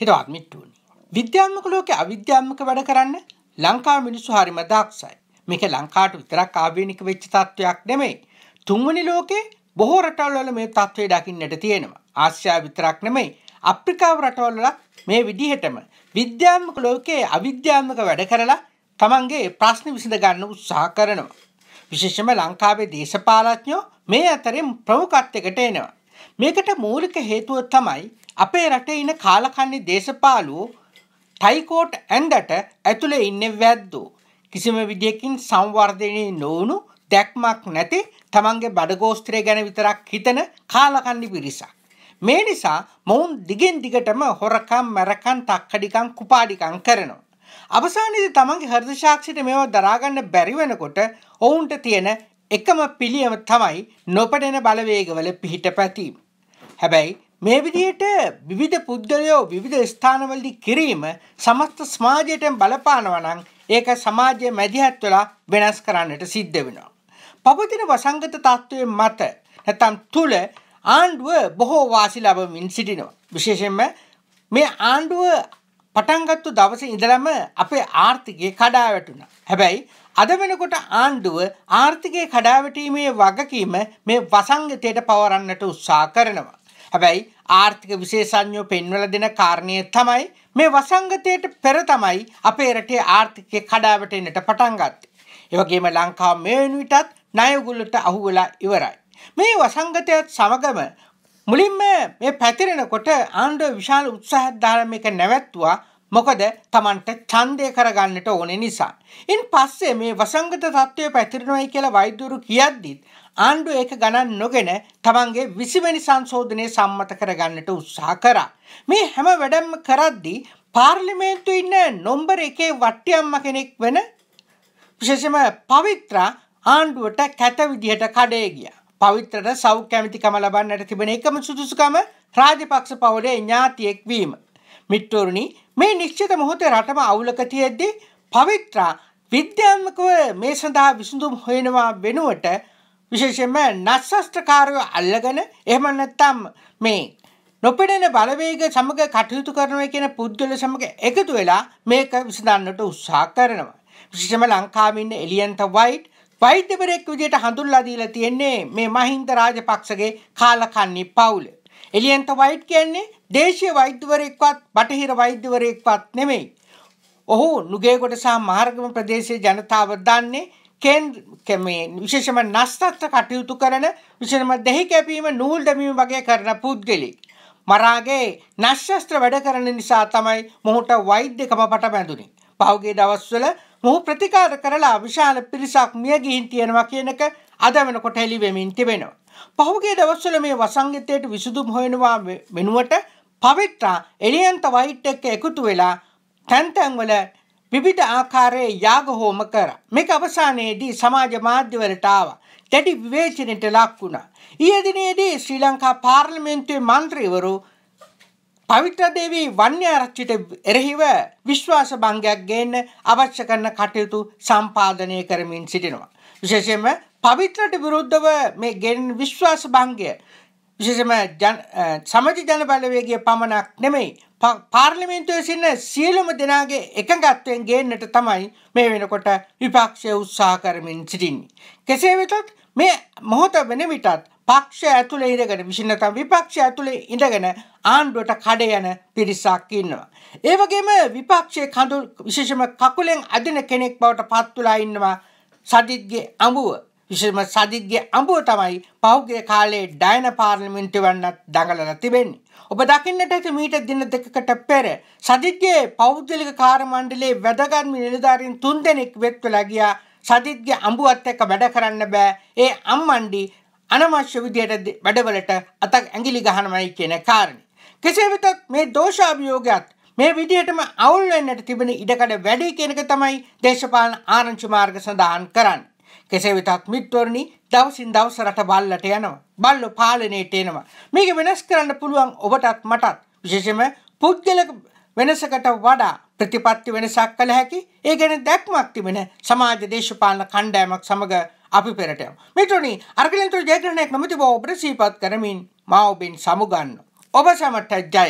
හිරවාත්මිට්ටුවනි. විද්‍යාත්මක ලෝකෙ අවිද්‍යාත්මක වැඩ කරන්න ලංකා මිනිස්සු හරිම දක්ෂයි. මේක ලංකාවට විතරක් ආවේනික වෙච්ච තත්ත්වයක් නෙමෙයි. තුන්වනි ලෝකේ බොහෝ රටවල්වල මේ තත්ත්වය දකින්නට තියෙනවා. ආසියාව විතරක් නෙමෙයි අප්‍රිකාව රටවල්වලත් මේ විදිහටම විද්‍යාත්මක ලෝකයේ අවිද්‍යාත්මක වැඩ කරලා තමන්ගේ ප්‍රශ්න විසඳ ගන්න උත්සාහ කරනවා. විශේෂම ලංකාවේ දේශපාලඥයෝ මේ අතරින් ප්‍රමුඛත්වයකට එනවා. මේකට මූලික හේතුව තමයි අපේ රටේ ඉන්න කාලකන්නේ දේශපාලු ටයිකෝට් ඇන්දට ඇතුළේ ඉන්න වැද්දෝ. කිසිම විදියකින් සංවර්ධනය නොවුණු දැක්මක් නැති තමන්ගේ බඩගෝස්ත්‍රය ගැන විතරක් හිතන කාලකන්නි පිරිසක්. මේ නිසා මොවුන් දිගෙන් දිගටම හොරකම් මැරකන් තක්කඩිකං කුපාඩිකං කරනවා. අවසානයේ තමන්ගේ හර්දශාක්ෂිට මේව දරාගන්න බැරිවෙනකොට ඔවුන්ට තියෙන එකම පිළියම තමයි නොපඩෙන බලවේගවල පිහිට පැතීම. හැබැයි මේ විදිහට විවිධ පුද්ගලයෝ විවිධ ස්ථානවලදී කිරීම සමස්ත සමාජයටම බලපානවා නම් ඒක සමාජයේ මැදිහත් වෙලා වෙනස් කරන්නට සිද්ධ වෙනවා. පවතින වසංගත තත්ත්වයේ මත නැත්නම් තුල ආණ්ඩුව බොහෝ වාසි ලැබමින් සිටිනවා. විශේෂයෙන්ම මේ ආණ්ඩුව පටන්ගත්තු දවසේ ඉඳලම අපේ ආර්ථිකය කඩා වැටුණා. හැබැයි අද වෙනකොට ආණ්ඩුව ආර්ථිකය කඩාවැටීමේ වගකීම මේ වසංගතයට පවරන්නට උත්සාහ කරනවා. හැබැයි ආර්ථික විශේෂඥයෝ පෙන්වල දෙන කාරණය තමයි මේ වසංගතයට පෙර තමයි අපේ රටේ ආර්ථිකය කඩාවට එන්නට පටන් ගත්තේ. ඒ වගේම ලංකාව මේ වෙනුවිටත් ණයගුල්ලට අහුවෙලා ඉවරයි. මේ වසංගතයත් සමගම මුලින්ම මේ පැතිරෙනකොට ආණ්ඩුව විශාල උත්සාහයක් දාලා මේක නැවැත්තුවා මොකද තමන්ට ඡන්දය කරගන්නට ඕනේ නිසා. ඉන් පස්සේ මේ වසංගත තත්ත්වය පැතිරෙනවයි කියලා වෛද්‍යවරු කියද්දිත් ආණ්ඩුව ඒක ගණන් නොගෙන තමන්ගේ විසිවැනි සංශෝධනය සම්මත කරගන්නට උත්සාහ කරා. මේ හැම වැඩම් කරද්දී පාර්ලිමේන්තු ඉන්න නොම්බර එකේ වට්ටියම්ම කෙනෙක් වෙන විශේෂම පවිත්‍රා ආණ්ඩුවට කැත විදිහට කඩේ ගියා. පවිත්‍රට සෞඛ්‍ය කැමතිකම ලබන්නට තිබෙන එකම සුදුසුකම රාජපක්ෂ පවුලේ ඥාතියෙක් වීම. මිට්ටෝරුණි මේ නිශ්චිත මොහොතේ රටම අවුලක තියෙද්දී පවිත්‍රා විද්‍යාත්මකව මේ සඳහා විසඳුම් හොයනවා වෙනුවට විශේෂයෙන්ම නස්සස්ත්‍රකාරයෝ අල්ලගෙන එහෙම නැත්නම් මේ නොපෙනෙන බලවේග සමග කටයුතු කරනවා කියන පුද්ගල සමග එකතු වෙලා මේක විසඳන්නට උත්සාහ කරනවා. විශේෂයෙන්ම ලංකාවේ ඉන්න එලියන්ත වයිට් වෛද්‍යවරයෙක් විදිහට හඳුන්ලා දීලා තියෙන්නේ මේ මහින්ද රාජපක්ෂගේ කාලකන්ණි පවුල. එලියන්ත වයිට් කියන්නේ දේශීය වෛද්‍යවරයෙක්වත් බටහිර වෛද්‍යවරයෙක්වත් නෙමෙයි. ඔහු නුගේගොඩ සහ මාර්ගම ප්‍රදේශයේ ජනතාව දන්නේ විශේෂම නස්තත්ව කටයුතු කරන විශෂම දෙහි කැපීම නූල් දැමීම වගේ කරන පුද්ගලික්. මරාගේ නශ්‍යස්ත්‍ර වැඩ කරන නිසා තමයි මොහුට වෛද්‍යකම පට බැඳුනි. පහුගේ දවස්වල මොහු ප්‍රතිකාර කරලා විශාල පිරිසක් මිය ගිහින් තියෙනවා කියනක අද වෙනකොට හෙළිවෙමින් තිබෙනවා. පහුගේ දවස්වල මේ වසංගතයට විසුදුම් හොයනවා වෙනුවට පවිත්‍රා එලියන්ත වයිට් එක්ක එකතු වෙලා තැන්තැන්වල විවිධ ආකාරයේ යාග හෝම කරා. මේක අවසානයේදී සමාජ මාධ්‍යවලට ආවා. දැඩි විවේචනයට ලක් වුණා. ඊයේ දිනේදී ශ්‍රී ලංකා පාර්ලිමේන්තුවේ മന്ത്രിවරු පවිත්‍ර දේවී වන්‍යාරච්චිට එරෙහිව විශ්වාස භංගයක් ගේන්න අවශ්‍ය කරන කටයුතු සම්පාදනය කරමින් සිටිනවා. විශේෂයෙන්ම පවිත්‍රට විරුද්ධව මේ ගෙන් විශ්වාස භංගය විශේෂම සමාජ ජනබලවේගය පමණක් නෙමෙයි පාර්ලිමේන්තුවේ සින්න සියලුම දෙනාගේ එකඟත්වයෙන් ගේන්නට තමයි මේ වෙනකොට විපක්ෂය උත්සාහ කරමින් සිටින්නේ. කෙසේ වෙතත් මේ මොහොත වෙන විටත් පක්ෂ ඇතුළේ ඉඳගෙන විශේෂ නැත්නම් විපක්ෂ ඇතුළේ ඉඳගෙන ආණ්ඩුවට කඩ යන පිරිසක් ඉන්නවා. ඒ වගේම විපක්ෂයේ කඳු විශේෂම කකුලෙන් අදින කෙනෙක් බවට පත් වෙලා ඉන්නවා සජිත්ගේ අඹුව. විශේෂම සජිත්ගේ අඹුව තමයි පහුගිය කාලේ ඩයන පාර්ලිමේන්තු වන්නත් දඟලලා තිබෙන්නේ. ඔබ දකින්නට ඇති මීට දින දෙකකට පෙර සජිත්ගේ පෞද්ගලික කාර්ය මණ්ඩලයේ වැදගත් නිලධාරීන් තුන්දෙනෙක් වෙත් වෙලා ගියා. සජිත්ගේ අඹුවත් එක්ක වැඩ කරන්න බෑ. ඒ අම්මණ්ඩි අනවශ්‍ය විදියට වැඩවලට අතක් ඇඟිලි ගහනවයි කියන කාරණේ. කෙසේ වෙතත් මේ දෝෂාභියෝගයත් මේ විදිහටම අවුල් වෙන්නට තිබෙන ඉඩකඩ වැඩි කියන එක තමයි දේශපාලන ආරංචි මාර්ග සඳහන් කරන්නේ. කෙසේ වෙතත් මිත්වරණි දවසින් දවස රට බල්ලට යනවා. බල්ලෝ පාලනයට එනවා. මේක වෙනස් කරන්න පුළුවන් ඔබටත් මටත්. විශේෂයෙන්ම පුද්ගලික වෙනසකට වඩා ප්‍රතිපත්ති වෙනසක් කළ හැකි. ඒ ගැන දැක්මක් තිබෙන සමාජ දේශපාලන කණ්ඩායමක් සමග අපි පෙරට යමු. මිත්‍රනි, අර්ගලෙන්තර ජයග්‍රහණයක් නොමැති බව ඔබට සිහිපත් කරමින් මා ඔබෙන් සමුගන්නවා. ඔබ සැමට ජය